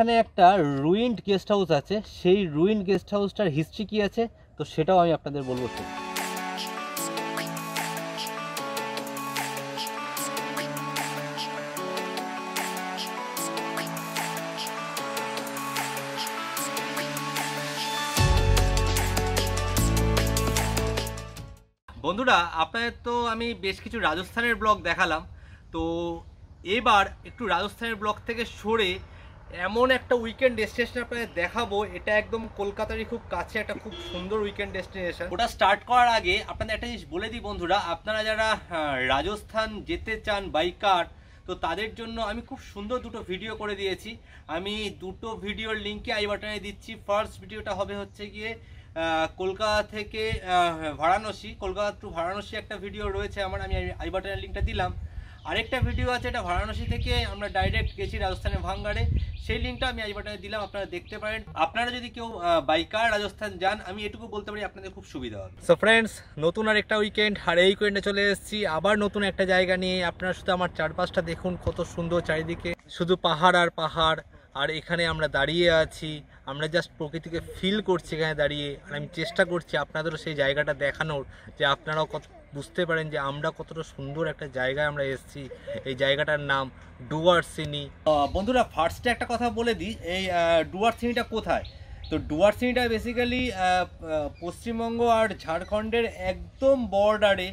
এখানে একটা ruined guest house আছে সেই রুইন্ড গেস্ট হাউসটার হিস্ট্রি কী আছে তো সেটাও আমি আপনাদের বলবো বন্ধুরা আপনাদের তো আমি বেশ কিছু রাজস্থানের ব্লগ দেখালাম তো এবার একটু রাজস্থানের ব্লগ থেকে সরে এমন একটা উইকেন্ড ডেস্টিনেশন আপনাদের দেখাবো এটা একদম কলকাতারই খুব কাছে একটা খুব সুন্দর উইকেন্ড ডেস্টিনেশন ওটা স্টার্ট করার আগে আপনাদের একটা জিনিস বলে দিই বন্ধুরা আপনারা যারা রাজস্থান যেতে চান বাই কার তো তাদের জন্য আমি খুব সুন্দর দুটো ভিডিও করে দিয়েছি আমি দুটো ভিডিওর লিঙ্কে আই বাটনে দিচ্ছি ফার্স্ট ভিডিওটা হবে হচ্ছে গিয়ে কলকাতা থেকে ভারাণসী কলকাতা টু ভারাণসী একটা ভিডিও রয়েছে আমার আমি আই বাটনের লিঙ্কটা দিলাম আরেকটা ভিডিও আছে এটা বারাণসী থেকে আমরা ডাইরেক্ট গেছি রাজস্থানের ভাঙ্গারে সেই লিঙ্কটা আমি আজ বাটনে দিলাম আপনারা দেখতে পারেন আপনারা যদি কেউ বাইকার রাজস্থান যান আমি এটুকু বলতে পারি আপনাদের খুব সুবিধা হবে সো ফ্রেন্ডস নতুন আর একটা উইকেন্ড আর এই উইকেন্ডে চলে এসেছি আবার নতুন একটা জায়গা নিয়ে আপনারা শুধু আমার চারপাশটা দেখুন কত সুন্দর চারিদিকে শুধু পাহাড় আর পাহাড় আর এখানে আমরা দাঁড়িয়ে আছি আমরা জাস্ট প্রকৃতিকে ফিল করছি এখানে দাঁড়িয়ে আর আমি চেষ্টা করছি আপনাদেরও সেই জায়গাটা দেখানোর যে আপনারাও কত বুঝতে পারেন যে আমরা কতটা সুন্দর একটা জায়গায় আমরা এসেছি এই জায়গাটার নাম ডুয়ার সিনি বন্ধুরা ফার্স্টে একটা কথা বলে দিই এই ডুয়ার সিনিটা কোথায় তো ডুয়ার সিনিটা বেসিক্যালি পশ্চিমবঙ্গ আর ঝাড়খণ্ডের একদম বর্ডারে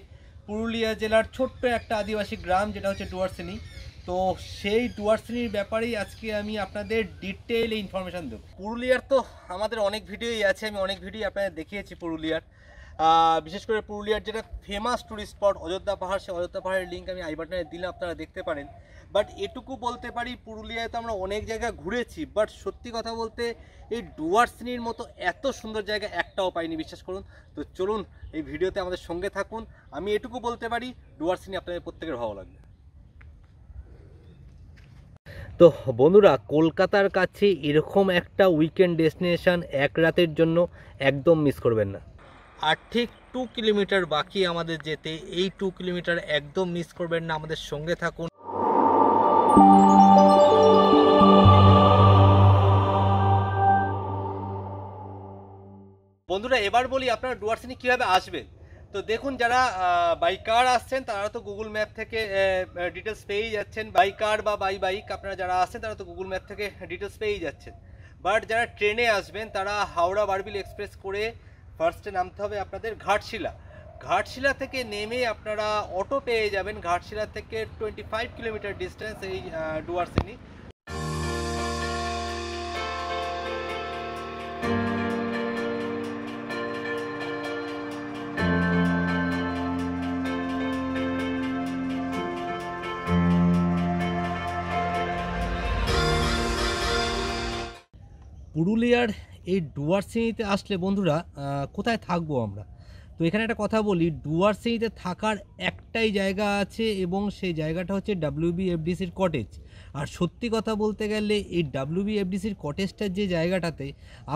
পুরুলিয়া জেলার ছোট্ট একটা আদিবাসী গ্রাম যেটা হচ্ছে ডুয়ার্সিনি তো সেই ডুয়ারসিনির ব্যাপারেই আজকে আমি আপনাদের ডিটেইল ইনফরমেশান দেবো পুরুলিয়ার তো আমাদের অনেক ভিডিওই আছে আমি অনেক ভিডিও আপনাদের দেখিয়েছি পুরুলিয়ার বিশেষ করে পুরুলিয়ার যেটা ফেমাস ট্যুরিস্ট স্পট অযোধ্যা পাহাড় সে অযোধ্যা পাহাড়ের লিঙ্ক আমি আইবাটনে দিলে আপনারা দেখতে পারেন বাট এটুকু বলতে পারি পুরুলিয়ায় তো আমরা অনেক জায়গা ঘুরেছি বাট সত্যি কথা বলতে এই ডুয়ার্সিনির মতো এত সুন্দর জায়গা একটাও পাইনি বিশ্বাস করুন তো চলুন এই ভিডিওতে আমাদের সঙ্গে থাকুন আমি এটুকু বলতে পারি ডুয়ার্সিনি আপনাদের প্রত্যেকের ভালো লাগবে তো বন্ধুরা কলকাতার কাছে এরকম একটা উইকেন্ড ডেস্টিনেশান এক রাতের জন্য একদম মিস করবেন না আর ঠিক টু কিলোমিটার বাকি আমাদের যেতে এই টু কিলোমিটার একদম মিস করবেন না আমাদের সঙ্গে থাকুন বন্ধুরা এবার বলি আপনারা ডুয়ার্সিনি কীভাবে আসবেন তো দেখুন যারা বাই কার আসছেন তারা তো গুগল ম্যাপ থেকে ডিটেলস পেয়েই যাচ্ছেন বাই কার বা বাই বাইক আপনারা যারা আসছেন তারা তো গুগল ম্যাপ থেকে ডিটেলস পেয়েই যাচ্ছেন বাট যারা ট্রেনে আসবেন তারা হাওড়া বারবিল এক্সপ্রেস করে ফার্স্টে নামতে হবে আপনাদের ঘাটশিলা ঘাটশিলা থেকে নেমে আপনারা অটো পেয়ে যাবেন ঘাটশিলা থেকে টোয়েন্টি ফাইভ কিলোমিটার ডিস্টেন্স এই সিনি পুরুলিয়ার এই ডুয়ার শ্রেণীতে আসলে বন্ধুরা কোথায় থাকবো আমরা তো এখানে একটা কথা বলি ডুয়ার শ্রেণীতে থাকার একটাই জায়গা আছে এবং সেই জায়গাটা হচ্ছে বিএফডিসির কটেজ আর সত্যি কথা বলতে গেলে এই বিএফডিসির কটেজটার যে জায়গাটাতে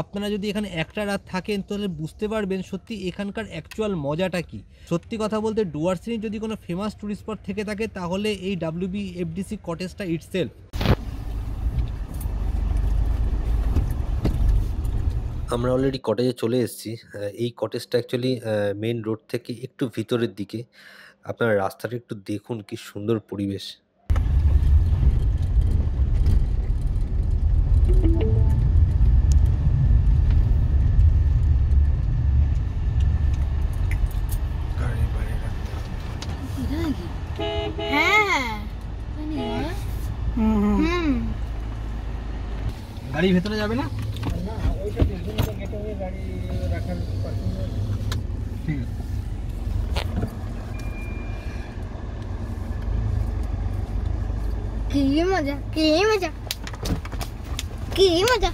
আপনারা যদি এখানে একটা রাত থাকেন তাহলে বুঝতে পারবেন সত্যি এখানকার অ্যাকচুয়াল মজাটা কি সত্যি কথা বলতে ডুয়ার শ্রেণীর যদি কোনো ফেমাস টুরিস্ট স্পট থেকে থাকে তাহলে এই বিএফডিসি কটেজটা ইটসেলফ আমরা অলরেডি কটেজে চলে এসেছি এই কটেজটা অ্যাকচুয়ালি মেন রোড থেকে একটু ভিতরের দিকে আপনারা রাস্তাটা একটু দেখুন কি সুন্দর পরিবেশ গাড়ি হ্যাঁ। মানে, ভেতরে যাবে না की मजा की मजा की मजा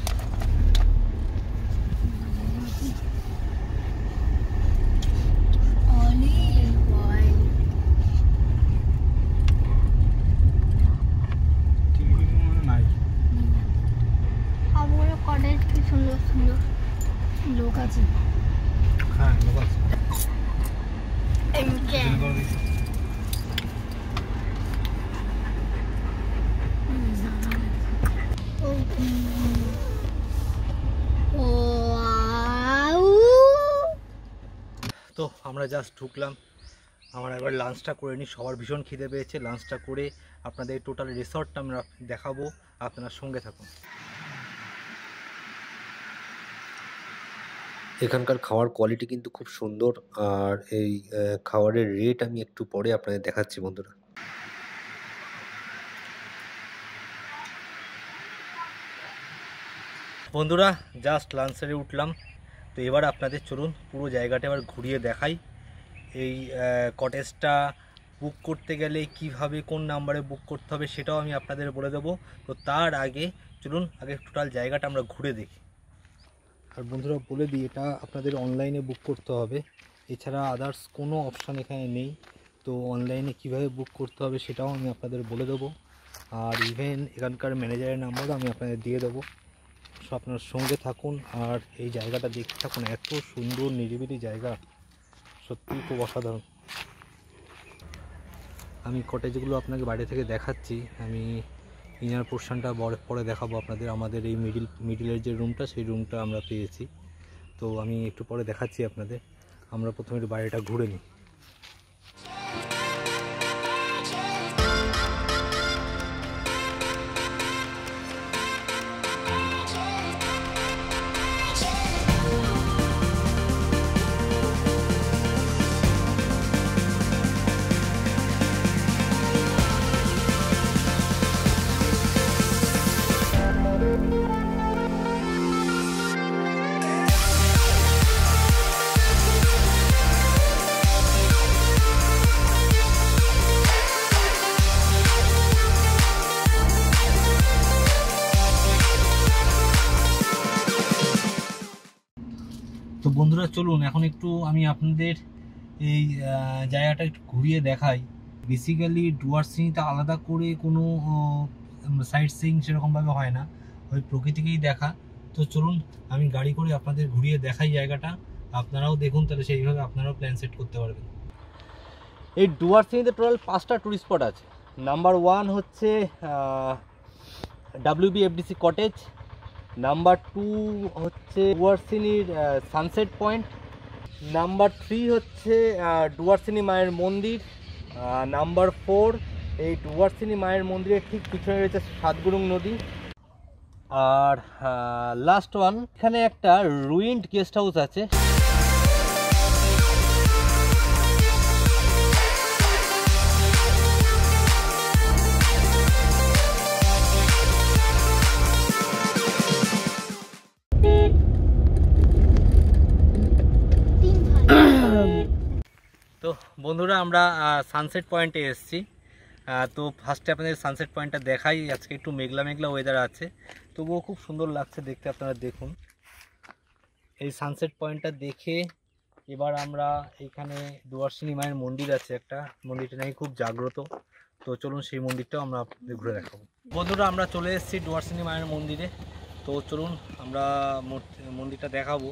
তো আমরা জাস্ট ঢুকলাম আমার একবার লাঞ্চটা করে নিই সবার ভীষণ খিদে পেয়েছে লাঞ্চটা করে আপনাদের টোটাল রিসর্টটা আমরা দেখাবো আপনার সঙ্গে থাকুন এখানকার খাওয়ার কোয়ালিটি কিন্তু খুব সুন্দর আর এই খাবারের রেট আমি একটু পরে আপনাদের দেখাচ্ছি বন্ধুরা বন্ধুরা জাস্ট লাঞ্চারে উঠলাম তো এবার আপনাদের চলুন পুরো জায়গাটা এবার ঘুরিয়ে দেখাই এই কটেজটা বুক করতে গেলে কিভাবে কোন নাম্বারে বুক করতে হবে সেটাও আমি আপনাদের বলে দেবো তো তার আগে চলুন আগে টোটাল জায়গাটা আমরা ঘুরে দেখি আর বন্ধুরা বলে দিই এটা আপনাদের অনলাইনে বুক করতে হবে এছাড়া আদার্স কোনো অপশান এখানে নেই তো অনলাইনে কিভাবে বুক করতে হবে সেটাও আমি আপনাদের বলে দেবো আর ইভেন এখানকার ম্যানেজারের নাম্বারও আমি আপনাদের দিয়ে দেবো আপনার সঙ্গে থাকুন আর এই জায়গাটা দেখতে থাকুন এত সুন্দর নিরিবিলি জায়গা সত্যিই খুব অসাধারণ আমি কটেজগুলো আপনাকে বাড়ি থেকে দেখাচ্ছি আমি ইনার পোর্শনটা বরফ পরে দেখাবো আপনাদের আমাদের এই মিডিল মিডিলের যে রুমটা সেই রুমটা আমরা পেয়েছি তো আমি একটু পরে দেখাচ্ছি আপনাদের আমরা প্রথমে একটু বাড়িটা ঘুরে নিই আপনারা চলুন এখন একটু আমি আপনাদের এই জায়গাটা একটু ঘুরিয়ে দেখাই বেসিক্যালি ডুয়ার্সিংটা আলাদা করে কোনো সাইট সিং সেরকমভাবে হয় না ওই প্রকৃতিকেই দেখা তো চলুন আমি গাড়ি করে আপনাদের ঘুরিয়ে দেখাই জায়গাটা আপনারাও দেখুন তাহলে সেইভাবে আপনারাও প্ল্যান সেট করতে পারবেন এই ডুয়ার সিংতে টোটাল পাঁচটা ট্যুরিস্ট স্পট আছে নাম্বার ওয়ান হচ্ছে ডাব্লিউবিএফডিসি কটেজ নাম্বার টু হচ্ছে ডুয়ার্সিনির সানসেট পয়েন্ট নাম্বার থ্রি হচ্ছে ডুয়ার্সিনী মায়ের মন্দির নাম্বার ফোর এই ডুয়ার্সিনি মায়ের মন্দিরের ঠিক পিছনে রয়েছে সাতগুরুং নদী আর লাস্ট ওয়ান এখানে একটা রুইন্ড গেস্ট হাউস আছে তো বন্ধুরা আমরা সানসেট পয়েন্টে এসেছি তো ফার্স্টে আপনাদের সানসেট পয়েন্টটা দেখাই আজকে একটু মেঘলা মেঘলা ওয়েদার আছে তবুও খুব সুন্দর লাগছে দেখতে আপনারা দেখুন এই সানসেট পয়েন্টটা দেখে এবার আমরা এখানে দুয়ারসিনী মায়ের মন্দির আছে একটা মন্দিরটা নাকি খুব জাগ্রত তো চলুন সেই মন্দিরটাও আমরা ঘুরে দেখাবো বন্ধুরা আমরা চলে এসেছি ডুয়ারসিনী মায়ের মন্দিরে তো চলুন আমরা মন্দিরটা দেখাবো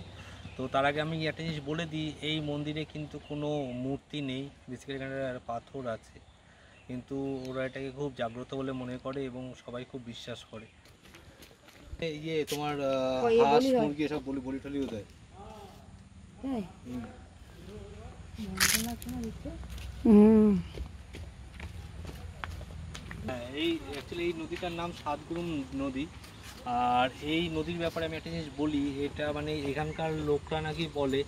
তো তার আগে আমি একটা জিনিস বলে দিই এই মন্দিরে কিন্তু কোনো মূর্তি নেই বেসিক্যালি এখানে পাথর আছে কিন্তু ওরা এটাকে খুব জাগ্রত বলে মনে করে এবং সবাই খুব বিশ্বাস করে ইয়ে তোমার হাঁস মুরগি সব বলি বলি টলিও দেয় হ্যাঁ। হ্যাঁ, এই অ্যাকচুয়ালি এই নদীটার নাম সাতগুরুম নদী আর এই নদীর ব্যাপারে আমি একটা জিনিস বলি এটা মানে এখানকার লোকরা নাকি বলে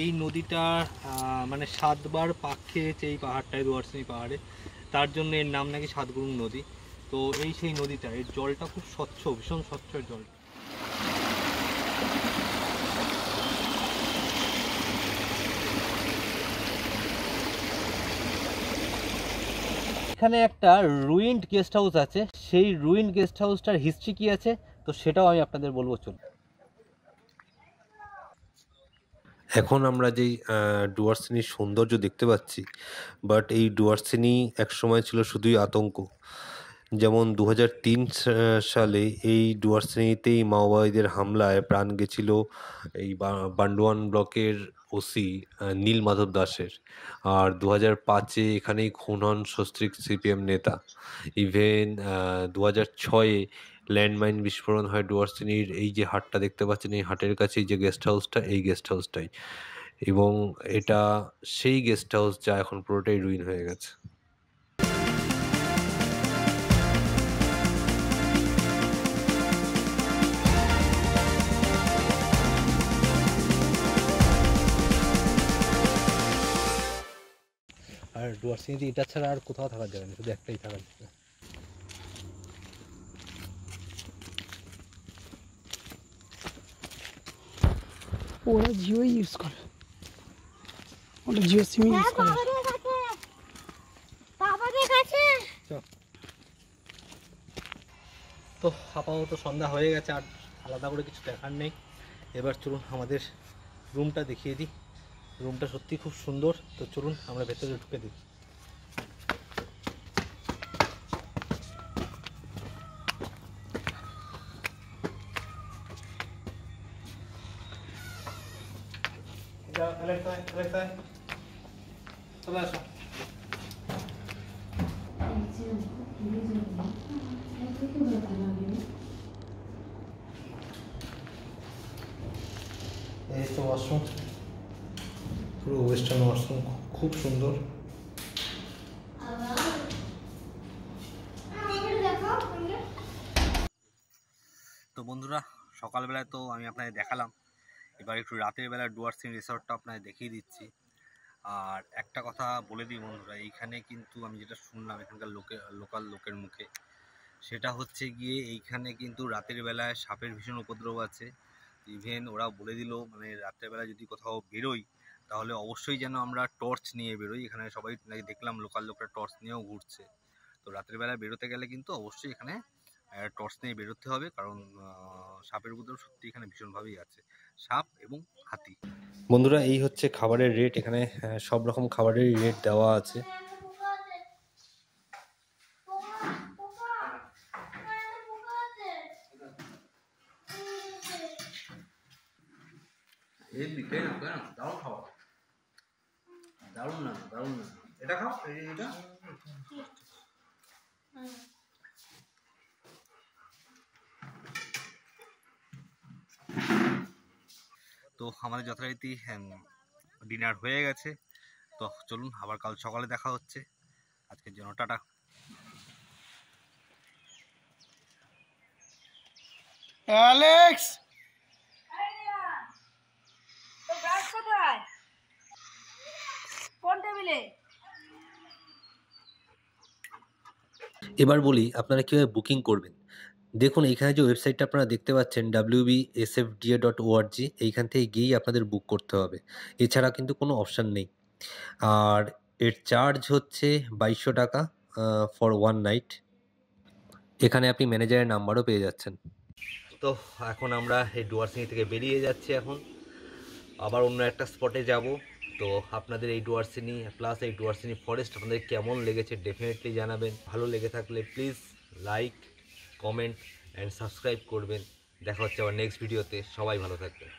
এই নদীটা মানে সাতবার পাক খেয়েছে এই পাহাড়টায় দুয়ারসিনী পাহাড়ে তার জন্য এর নাম নাকি সাতগুরুং নদী তো এই সেই নদীটা এর জলটা খুব স্বচ্ছ ভীষণ স্বচ্ছ জল এখানে একটা রুইন্ড গেস্ট হাউস আছে সেই রুইন্ড গেস্ট হাউসটার হিস্ট্রি কি আছে তো সেটাও আমি আপনাদের বলবো চল এখন আমরা যেই ডুয়ার্সিনির সৌন্দর্য দেখতে পাচ্ছি বাট এই ডুয়ার্সিনি একসময় ছিল শুধুই আতঙ্ক যেমন দু সালে এই ডুয়ার্সিনিতেই মাওবাদীদের হামলায় প্রাণ গেছিল এই বান্ডোয়ান ব্লকের ওসি নীল মাধব দাসের আর দু হাজার পাঁচে এখানেই খুন হন সস্ত্রিক সিপিএম নেতা ইভেন দু হাজার ছয়ে ল্যান্ডমাইন বিস্ফোরণ হয় ডুয়ার্সিনির এই যে হাটটা দেখতে পাচ্ছেন এই হাটের কাছেই যে গেস্ট হাউসটা এই গেস্ট হাউসটাই এবং এটা সেই গেস্ট হাউস যা এখন পুরোটাই রুইন হয়ে গেছে আর ডুয়ার্সিনিতে এটা ছাড়া আর কোথাও থাকা যাবে না শুধু একটাই থাকা যাবে ওরা জিও ইউজ করে ওটা জিও সিম ইউজ হ্যাঁ, করে তো আপাতত সন্ধ্যা হয়ে গেছে আর আলাদা করে কিছু দেখার নেই এবার চলুন আমাদের রুমটা দেখিয়ে দিই রুমটা সত্যি খুব সুন্দর তো চলুন আমরা ভেতরে ঢুকে দিই চলে আসো এই তো ওয়াশরুম পুরো ওয়েস্টার্ন ওয়াশরুম খুব সুন্দর তো বন্ধুরা সকালবেলায় তো আমি আপনাদের দেখালাম এবার একটু রাতের বেলা ডুয়ার্সিং রিসর্টটা আপনাদের দেখিয়ে দিচ্ছি আর একটা কথা বলে দিই বন্ধুরা এইখানে কিন্তু আমি যেটা শুনলাম এখানকার লোকে লোকাল লোকের মুখে সেটা হচ্ছে গিয়ে এইখানে কিন্তু রাতের বেলায় সাপের ভীষণ উপদ্রব আছে ইভেন ওরা বলে দিল মানে রাত্রেবেলা যদি কোথাও বেরোই তাহলে অবশ্যই যেন আমরা টর্চ নিয়ে বেরোই এখানে সবাই নাকি দেখলাম লোকাল লোকরা টর্চ নিয়েও ঘুরছে তো রাত্রেবেলা বেরোতে গেলে কিন্তু অবশ্যই এখানে টর্চ নিয়ে বেরোতে হবে কারণ সাপের উপদ্রব সত্যি এখানে ভীষণভাবেই আছে সাপ এবং হাতি বন্ধুরা এই হচ্ছে খাবারের রেট এখানে সব রকম খাবারেরই রেট দেওয়া আছে দারুন না দারুণ না এটা খাও এটা তো আমাদের যথারীতি ডিনার হ্যাঁ, হয়ে গেছে তো চলুন আবার কাল সকালে দেখা হচ্ছে আজকের জন্য টাটা অ্যালেক্স এবার বলি আপনারা কীভাবে বুকিং করবেন দেখুন এখানে যে ওয়েবসাইটটা আপনারা দেখতে পাচ্ছেন W B S F DA dot ORG এইখান থেকে গিয়েই আপনাদের বুক করতে হবে এছাড়া কিন্তু কোনো অপশান নেই আর এর চার্জ হচ্ছে বাইশশো টাকা ফর ওয়ান নাইট এখানে আপনি ম্যানেজারের নাম্বারও পেয়ে যাচ্ছেন তো এখন আমরা এই ডুয়ার্সিং থেকে বেরিয়ে যাচ্ছি এখন আবার অন্য একটা স্পটে যাব তো আপনাদের এই ডুয়ার্সিনি প্লাস এই ডুয়ার্সিনি ফরেস্ট আপনাদের কেমন লেগেছে ডেফিনেটলি জানাবেন ভালো লেগে থাকলে please like comment and subscribe করবেন দেখা হচ্ছে আবার নেক্সট ভিডিওতে সবাই ভালো থাকবেন